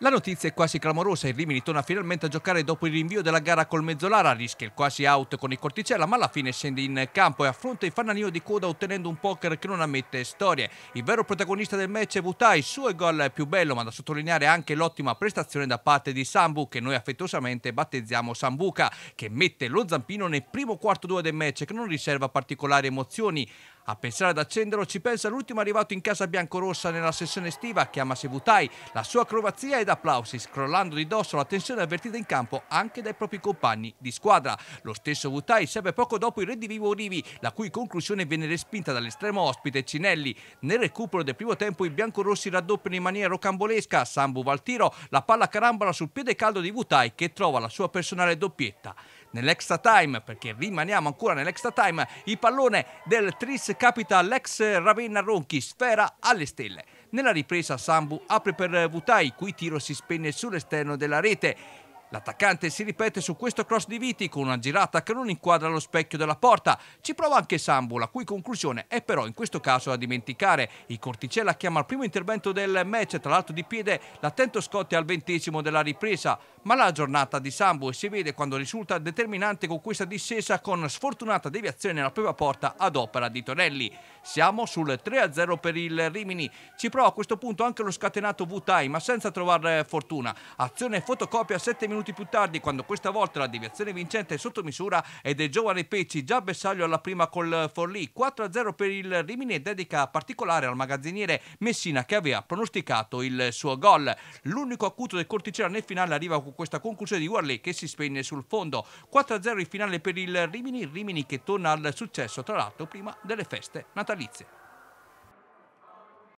La notizia è quasi clamorosa, il Rimini torna finalmente a giocare dopo il rinvio della gara col Mezzolara, rischia il quasi out con il Corticella ma alla fine scende in campo e affronta il fanalino di coda ottenendo un poker che non ammette storie. Il vero protagonista del match è Vutai, suo gol è più bello ma da sottolineare anche l'ottima prestazione da parte di Sambu che noi affettuosamente battezziamo Sambuca che mette lo zampino nel primo quarto d'ora del match che non riserva particolari emozioni. A pensare ad accenderlo ci pensa l'ultimo arrivato in casa biancorossa nella sessione estiva, chiama Sebutai. La sua acrobazia ed applausi, scrollando di dosso la tensione avvertita in campo anche dai propri compagni di squadra. Lo stesso Vutai serve poco dopo il redivivo Orivi, la cui conclusione viene respinta dall'estremo ospite Cinelli. Nel recupero del primo tempo i biancorossi raddoppiano in maniera rocambolesca. Sambu va al tiro, la palla carambola sul piede caldo di Vutai che trova la sua personale doppietta nell'extra time, perché rimaniamo ancora nell'extra time, il pallone del Tris capita all'ex Ravenna Ronchi, sfera alle stelle. Nella ripresa Sambu apre per Vutai, cui tiro si spenne sull'esterno della rete L'attaccante si ripete su questo cross di Viti con una girata che non inquadra lo specchio della porta. Ci prova anche Sambu, la cui conclusione è però in questo caso da dimenticare. Il Corticella chiama al primo intervento del match, tra l'altro di piede l'attento Scotti al ventesimo della ripresa. Ma la giornata di Sambu si vede quando risulta determinante con questa dissesa con sfortunata deviazione nella prima porta ad opera di Tonelli. Siamo sul 3-0 per il Rimini. Ci prova a questo punto anche lo scatenato V-Time, ma senza trovare eh, fortuna. Azione fotocopia 7 minuti più tardi, quando questa volta la deviazione vincente è sotto misura ed è giovane Pecci, già bersaglio alla prima col Forlì. 4-0 per il Rimini e dedica particolare al magazziniere Messina che aveva pronosticato il suo gol. L'unico acuto del Corticella nel finale arriva con questa conclusione di Warley che si spegne sul fondo. 4-0 in finale per il Rimini, Rimini che torna al successo tra l'altro prima delle feste natali. granice.